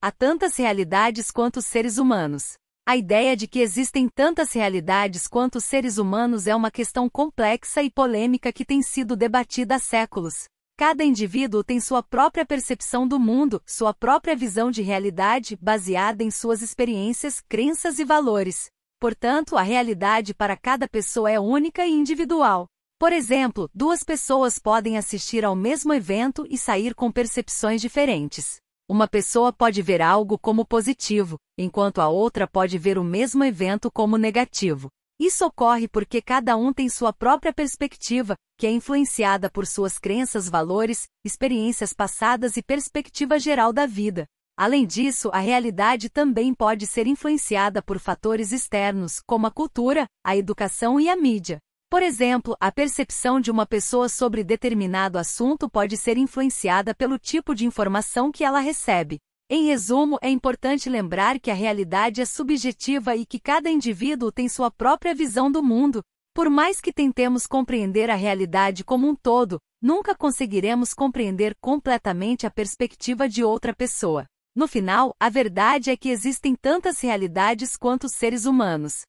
Há tantas realidades quanto seres humanos. A ideia de que existem tantas realidades quanto seres humanos é uma questão complexa e polêmica que tem sido debatida há séculos. Cada indivíduo tem sua própria percepção do mundo, sua própria visão de realidade, baseada em suas experiências, crenças e valores. Portanto, a realidade para cada pessoa é única e individual. Por exemplo, duas pessoas podem assistir ao mesmo evento e sair com percepções diferentes. Uma pessoa pode ver algo como positivo, enquanto a outra pode ver o mesmo evento como negativo. Isso ocorre porque cada um tem sua própria perspectiva, que é influenciada por suas crenças, valores, experiências passadas e perspectiva geral da vida. Além disso, a realidade também pode ser influenciada por fatores externos, como a cultura, a educação e a mídia. Por exemplo, a percepção de uma pessoa sobre determinado assunto pode ser influenciada pelo tipo de informação que ela recebe. Em resumo, é importante lembrar que a realidade é subjetiva e que cada indivíduo tem sua própria visão do mundo. Por mais que tentemos compreender a realidade como um todo, nunca conseguiremos compreender completamente a perspectiva de outra pessoa. No final, a verdade é que existem tantas realidades quanto seres humanos.